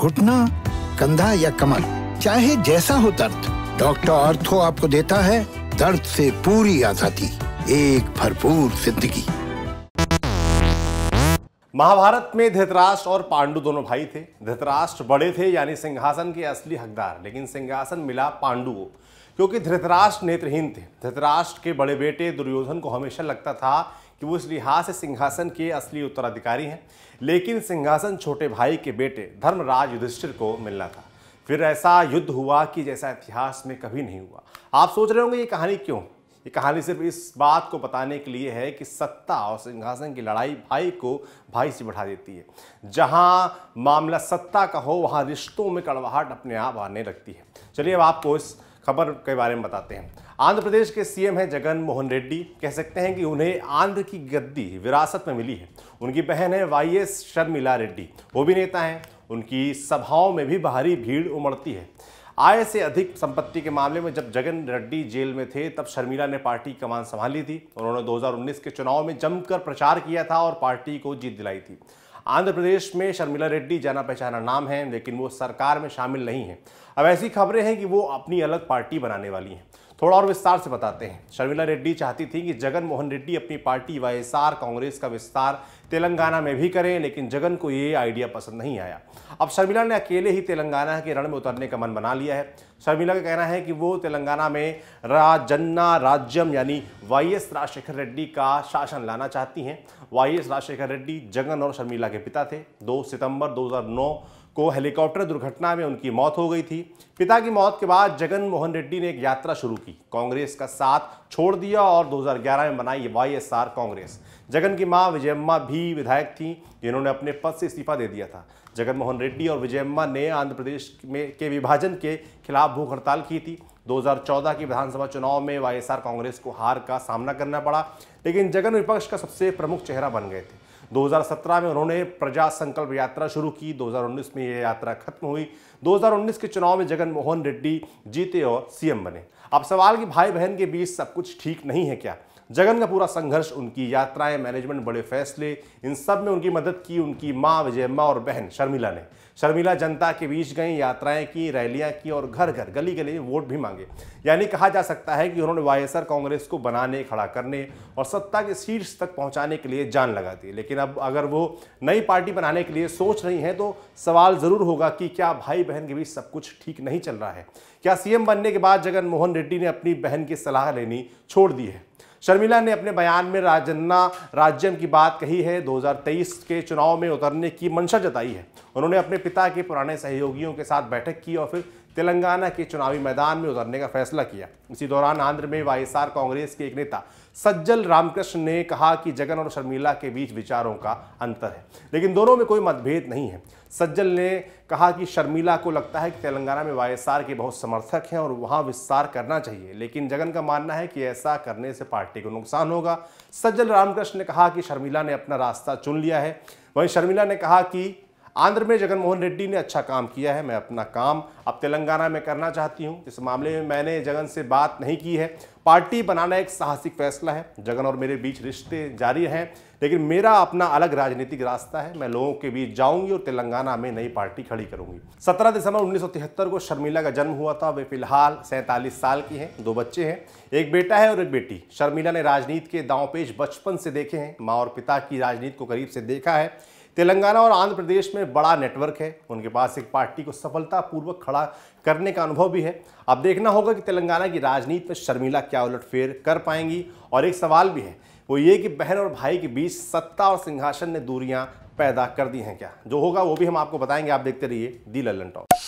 घुटना कंधा या कमर चाहे जैसा हो दर्द डॉक्टर अर्थो आपको देता है दर्द से पूरी आजादी एक भरपूर जिंदगी महाभारत में धृतराष्ट्र और पांडु दोनों भाई थे धृतराष्ट्र बड़े थे यानी सिंहासन के असली हकदार लेकिन सिंहासन मिला पांडु को क्योंकि धृतराष्ट्र नेत्रहीन थे धृतराष्ट्र के बड़े बेटे दुर्योधन को हमेशा लगता था कि वो इस लिहाज से सिंहासन के असली उत्तराधिकारी हैं लेकिन सिंहासन छोटे भाई के बेटे धर्मराज युधिष्ठिर को मिलना था फिर ऐसा युद्ध हुआ कि जैसा इतिहास में कभी नहीं हुआ आप सोच रहे होंगे ये कहानी क्यों ये कहानी सिर्फ इस बात को बताने के लिए है कि सत्ता और सिंहासन की लड़ाई भाई को भाई से बढ़ा देती है जहाँ मामला सत्ता का हो वहाँ रिश्तों में कड़वाहट अपने आप आने लगती है चलिए अब आपको इस खबर के बारे में बताते हैं आंध्र प्रदेश के सीएम हैं जगन मोहन रेड्डी कह सकते हैं कि उन्हें आंध्र की गद्दी विरासत में मिली है उनकी बहन है वाई एस शर्मिला रेड्डी वो भी नेता हैं उनकी सभाओं में भी भारी भीड़ उमड़ती है आय से अधिक संपत्ति के मामले में जब जगन रेड्डी जेल में थे तब शर्मिला ने पार्टी कमान संभाली थी उन्होंने 2019 के चुनाव में जमकर प्रचार किया था और पार्टी को जीत दिलाई थी आंध्र प्रदेश में शर्मिला रेड्डी जाना पहचाना नाम है लेकिन वो सरकार में शामिल नहीं है अब ऐसी खबरें हैं कि वो अपनी अलग पार्टी बनाने वाली हैं थोड़ा और विस्तार से बताते हैं शर्मिला रेड्डी चाहती थी कि जगन मोहन रेड्डी अपनी पार्टी वाईएसआर कांग्रेस का विस्तार तेलंगाना में भी करें लेकिन जगन को ये आइडिया पसंद नहीं आया अब शर्मिला ने अकेले ही तेलंगाना के रण में उतरने का मन बना लिया है शर्मिला का कहना है कि वो तेलंगाना में राजन्ना राज्यम यानी वाई एस राजशेखर रेड्डी का शासन लाना चाहती हैं वाई एस राजशेखर रेड्डी जगन और शर्मिला के पिता थे 2 सितंबर 2009 को हेलीकॉप्टर दुर्घटना में उनकी मौत हो गई थी पिता की मौत के बाद जगन मोहन रेड्डी ने एक यात्रा शुरू की कांग्रेस का साथ छोड़ दिया और 2011 में बनाई वाई एस कांग्रेस जगन की मां विजयम्मा भी विधायक थीं जिन्होंने अपने पद से इस्तीफा दे दिया था जगन मोहन रेड्डी और विजयम्मा ने आंध्र प्रदेश में के विभाजन के खिलाफ भूख हड़ताल की थी 2014 के विधानसभा चुनाव में वाईएसआर कांग्रेस को हार का सामना करना पड़ा लेकिन जगन विपक्ष का सबसे प्रमुख चेहरा बन गए थे 2017 में उन्होंने प्रजा संकल्प यात्रा शुरू की 2019 में ये यात्रा खत्म हुई 2019 के चुनाव में जगन मोहन रेड्डी जीते और सीएम बने अब सवाल कि भाई बहन के बीच सब कुछ ठीक नहीं है क्या जगन का पूरा संघर्ष उनकी यात्राएं मैनेजमेंट बड़े फैसले इन सब में उनकी मदद की उनकी माँ विजय माँ और बहन शर्मिला ने शर्मिला जनता के बीच गई यात्राएं की रैलियां की और घर घर गली गली में वोट भी मांगे यानी कहा जा सकता है कि उन्होंने वाईएसआर कांग्रेस को बनाने खड़ा करने और सत्ता के शीर्ष तक पहुंचाने के लिए जान लगा दी लेकिन अब अगर वो नई पार्टी बनाने के लिए सोच रही हैं तो सवाल ज़रूर होगा कि क्या भाई बहन के बीच सब कुछ ठीक नहीं चल रहा है क्या सीएम बनने के बाद जगन मोहन रेड्डी ने अपनी बहन की सलाह लेनी छोड़ दी है शर्मिला ने अपने बयान में राजन्ना राज्यम की बात कही है 2023 के चुनाव में उतरने की मंशा जताई है उन्होंने अपने पिता के पुराने सहयोगियों के साथ बैठक की और फिर तेलंगाना के चुनावी मैदान में उतरने का फैसला किया इसी दौरान आंध्र में वाईएसआर कांग्रेस के एक नेता सज्जल रामकृष्ण ने कहा कि जगन और शर्मिला के बीच विचारों का अंतर है लेकिन दोनों में कोई मतभेद नहीं है सज्जल ने कहा कि शर्मिला को लगता है कि तेलंगाना में वाईएसआर के बहुत समर्थक हैं और वहां विस्तार करना चाहिए लेकिन जगन का मानना है कि ऐसा करने से पार्टी को नुकसान होगा सज्जल रामकृष्ण ने कहा कि शर्मिला ने अपना रास्ता चुन लिया है वहीं शर्मिला ने कहा कि आंध्र में जगनमोहन रेड्डी ने अच्छा काम किया है मैं अपना काम अब तेलंगाना में करना चाहती हूँ इस मामले में मैंने जगन से बात नहीं की है पार्टी बनाना एक साहसिक फैसला है जगन और मेरे बीच रिश्ते जारी हैं लेकिन मेरा अपना अलग राजनीतिक रास्ता है मैं लोगों के बीच जाऊंगी और तेलंगाना में नई पार्टी खड़ी करूंगी सत्रह दिसंबर उन्नीस को शर्मिला का जन्म हुआ था वे फिलहाल सैंतालीस साल की हैं दो बच्चे हैं एक बेटा है और एक बेटी शर्मिला ने राजनीति के दाव पेश बचपन से देखे हैं माँ और पिता की राजनीति को करीब से देखा है तेलंगाना और आंध्र प्रदेश में बड़ा नेटवर्क है उनके पास एक पार्टी को सफलतापूर्वक खड़ा करने का अनुभव भी है अब देखना होगा कि तेलंगाना की राजनीति में शर्मिला क्या उलटफेर कर पाएंगी और एक सवाल भी है वो ये कि बहन और भाई के बीच सत्ता और सिंहासन ने दूरियां पैदा कर दी हैं क्या जो होगा वो भी हम आपको बताएंगे आप देखते रहिए दी लल्लन टॉप